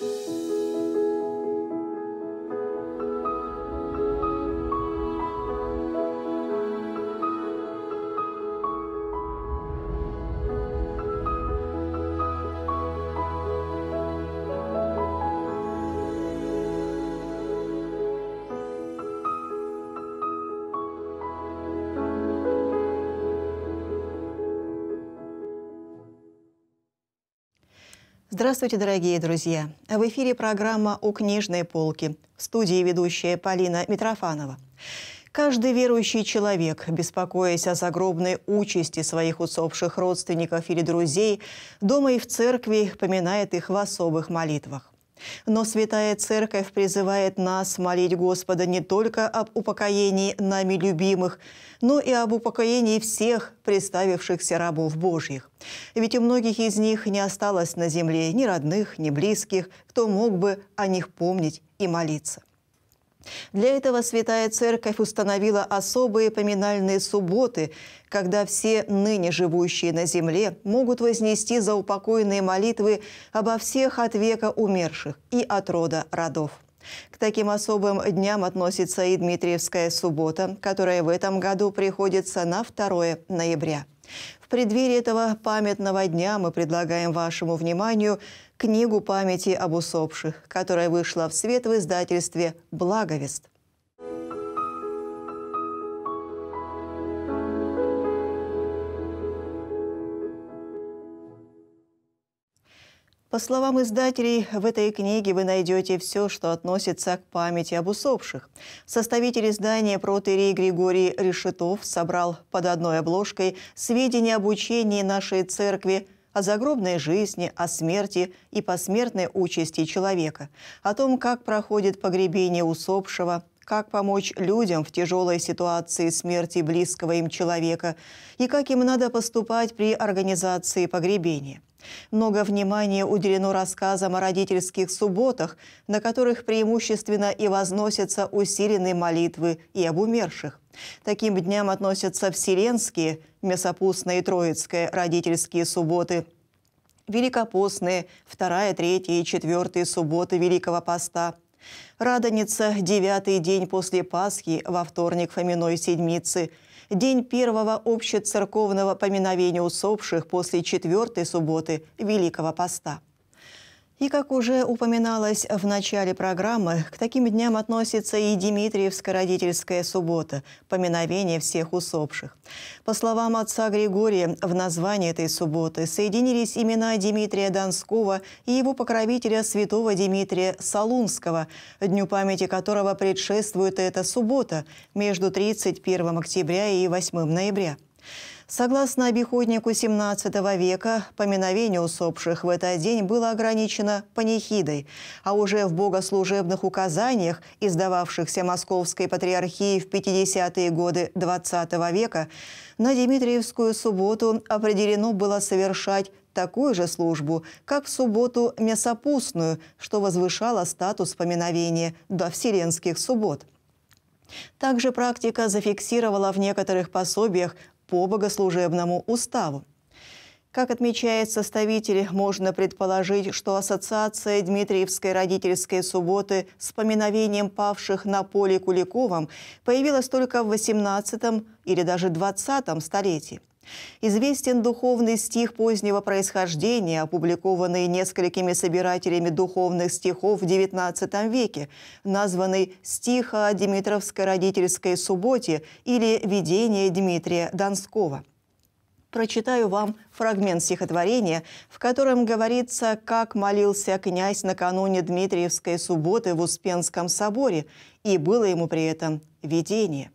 Thank you. Здравствуйте, дорогие друзья! В эфире программа «У книжной полки». В студии ведущая Полина Митрофанова. Каждый верующий человек, беспокоясь о загробной участи своих усопших родственников или друзей, дома и в церкви поминает их в особых молитвах. Но Святая Церковь призывает нас молить Господа не только об упокоении нами любимых, но и об упокоении всех представившихся рабов Божьих. Ведь у многих из них не осталось на земле ни родных, ни близких, кто мог бы о них помнить и молиться. Для этого Святая Церковь установила особые поминальные субботы, когда все ныне живущие на земле могут вознести за упокойные молитвы обо всех от века умерших и от рода родов. К таким особым дням относится и Дмитриевская суббота, которая в этом году приходится на 2 ноября преддверии этого памятного дня мы предлагаем вашему вниманию книгу памяти об усопших, которая вышла в свет в издательстве «Благовест». По словам издателей, в этой книге вы найдете все, что относится к памяти об усопших. Составитель издания протерий Григорий Решетов собрал под одной обложкой сведения об учении нашей церкви о загробной жизни, о смерти и посмертной участи человека, о том, как проходит погребение усопшего, как помочь людям в тяжелой ситуации смерти близкого им человека и как им надо поступать при организации погребения. Много внимания уделено рассказам о родительских субботах, на которых преимущественно и возносятся усиленные молитвы и об умерших. Таким дням относятся Вселенские, Месопустная и Троицкая родительские субботы, Великопостные, вторая, третья и четвертая субботы Великого Поста – Радоница – девятый день после Пасхи во вторник Фоминой Седмицы – день первого общецерковного поминовения усопших после четвертой субботы Великого Поста. И, как уже упоминалось в начале программы, к таким дням относится и Дмитриевская родительская суббота – поминовение всех усопших. По словам отца Григория, в названии этой субботы соединились имена Дмитрия Донского и его покровителя святого Дмитрия Солунского, дню памяти которого предшествует эта суббота между 31 октября и 8 ноября. Согласно обиходнику XVII века, поминовение усопших в этот день было ограничено панихидой, а уже в богослужебных указаниях, издававшихся Московской патриархией в 50-е годы XX века, на Дмитриевскую субботу определено было совершать такую же службу, как в субботу мясопустную, что возвышало статус поминовения до вселенских суббот. Также практика зафиксировала в некоторых пособиях по богослужебному уставу. Как отмечает составитель, можно предположить, что Ассоциация Дмитриевской родительской субботы с поминовением павших на поле Куликовом появилась только в XVIII или даже XX столетии. Известен духовный стих позднего происхождения, опубликованный несколькими собирателями духовных стихов в XIX веке, названный «Стих о Димитровской родительской субботе» или «Видение Дмитрия Донского» прочитаю вам фрагмент стихотворения, в котором говорится, как молился князь накануне Дмитриевской субботы в Успенском соборе, и было ему при этом видение.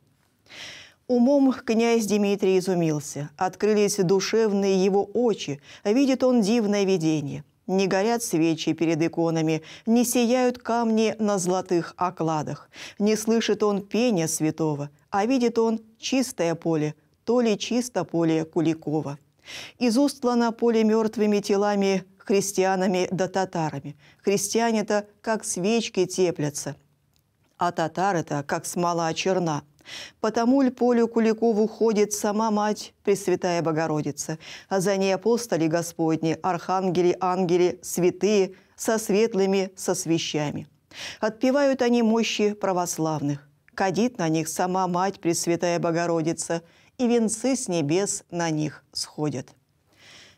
Умом князь Дмитрий изумился. Открылись душевные его очи. Видит он дивное видение. Не горят свечи перед иконами, не сияют камни на золотых окладах. Не слышит он пения святого, а видит он чистое поле, то ли чисто поле Куликова. Изустлано поле мертвыми телами христианами да татарами. Христиане-то как свечки теплятся, а татары-то как смола черна – по тому ль полю Куликову ходит сама Мать Пресвятая Богородица, а за ней апостоли Господни, архангели, ангели, святые, со светлыми, со свящами. Отпевают они мощи православных, кадит на них сама Мать Пресвятая Богородица, и венцы с небес на них сходят.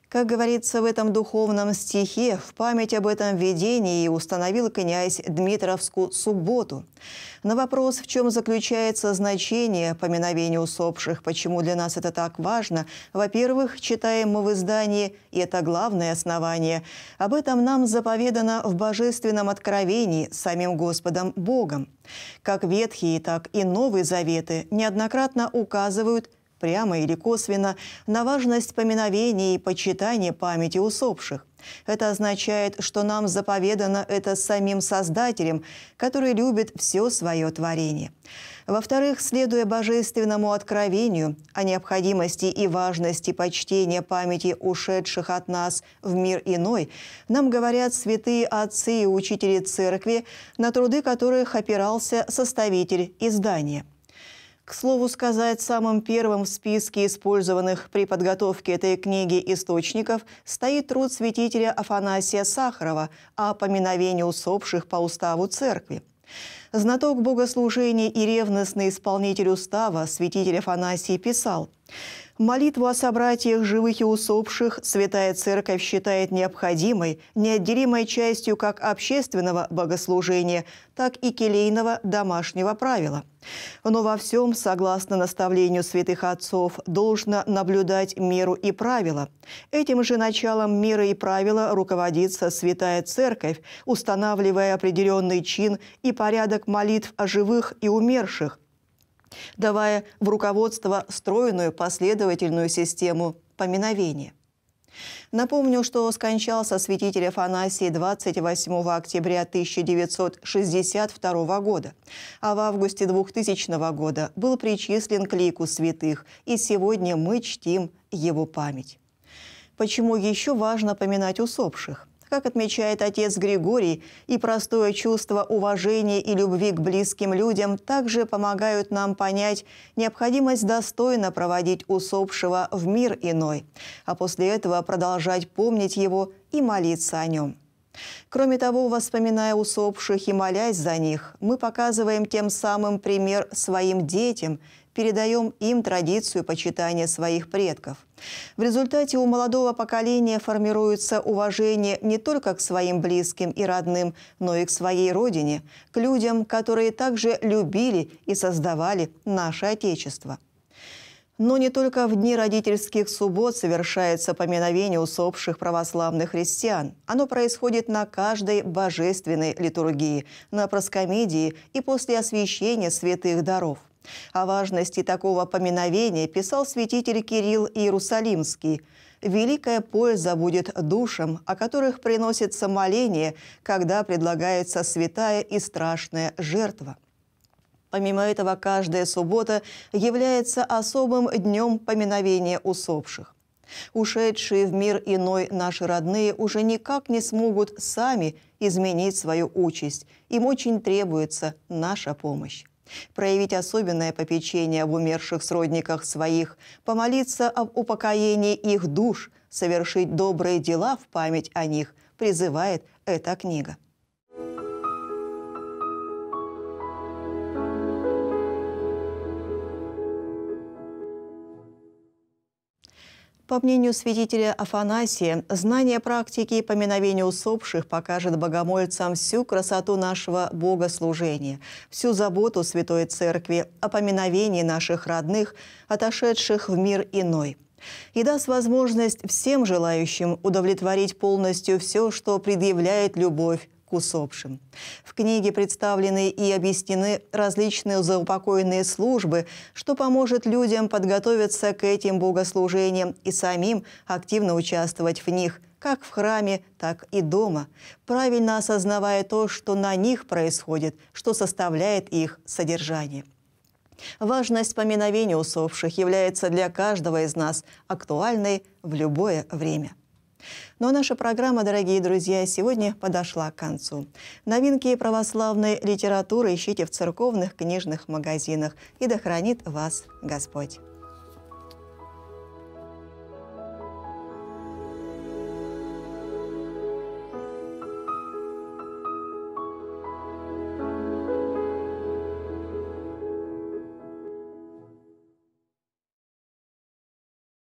Как говорится в этом духовном стихе, в память об этом видении установил князь Дмитровскую субботу. На вопрос, в чем заключается значение поминовения усопших, почему для нас это так важно, во-первых, читаем мы в издании, и это главное основание. Об этом нам заповедано в божественном откровении самим Господом Богом. Как Ветхие, так и Новые Заветы неоднократно указывают прямо или косвенно, на важность поминовения и почитания памяти усопших. Это означает, что нам заповедано это самим Создателем, который любит все свое творение. Во-вторых, следуя божественному откровению о необходимости и важности почтения памяти ушедших от нас в мир иной, нам говорят святые отцы и учители церкви, на труды которых опирался составитель издания – к слову сказать, самым первым в списке использованных при подготовке этой книги источников стоит труд святителя Афанасия Сахарова о поминовении усопших по уставу церкви. Знаток богослужения и ревностный исполнитель устава святитель Афанасий писал «Молитву о собратьях живых и усопших Святая Церковь считает необходимой, неотделимой частью как общественного богослужения, так и келейного домашнего правила». Но во всем, согласно наставлению святых отцов, должно наблюдать меру и правила. Этим же началом меры и правила руководится Святая Церковь, устанавливая определенный чин и порядок молитв о живых и умерших, давая в руководство стройную последовательную систему поминовения. Напомню, что скончался святитель Афанасий 28 октября 1962 года, а в августе 2000 года был причислен к лику святых, и сегодня мы чтим его память. Почему еще важно поминать усопших? Как отмечает отец Григорий, и простое чувство уважения и любви к близким людям также помогают нам понять необходимость достойно проводить усопшего в мир иной, а после этого продолжать помнить его и молиться о нем. Кроме того, воспоминая усопших и молясь за них, мы показываем тем самым пример своим детям, передаем им традицию почитания своих предков. В результате у молодого поколения формируется уважение не только к своим близким и родным, но и к своей родине, к людям, которые также любили и создавали наше Отечество. Но не только в дни родительских суббот совершается поминовение усопших православных христиан. Оно происходит на каждой божественной литургии, на проскомидии и после освящения святых даров. О важности такого поминовения писал святитель Кирилл Иерусалимский. «Великая польза будет душам, о которых приносится моление, когда предлагается святая и страшная жертва». Помимо этого, каждая суббота является особым днем поминовения усопших. Ушедшие в мир иной наши родные уже никак не смогут сами изменить свою участь. Им очень требуется наша помощь проявить особенное попечение об умерших сродниках своих, помолиться об упокоении их душ, совершить добрые дела в память о них, призывает эта книга. По мнению святителя Афанасия, знание практики и поминовения усопших покажет богомольцам всю красоту нашего богослужения, всю заботу Святой Церкви о поминовении наших родных, отошедших в мир иной – и даст возможность всем желающим удовлетворить полностью все, что предъявляет любовь к усопшим. В книге представлены и объяснены различные заупокоенные службы, что поможет людям подготовиться к этим богослужениям и самим активно участвовать в них, как в храме, так и дома, правильно осознавая то, что на них происходит, что составляет их содержание. Важность поминовения усопших является для каждого из нас актуальной в любое время. Но ну, а наша программа, дорогие друзья, сегодня подошла к концу. Новинки православной литературы ищите в церковных книжных магазинах. И да хранит вас Господь!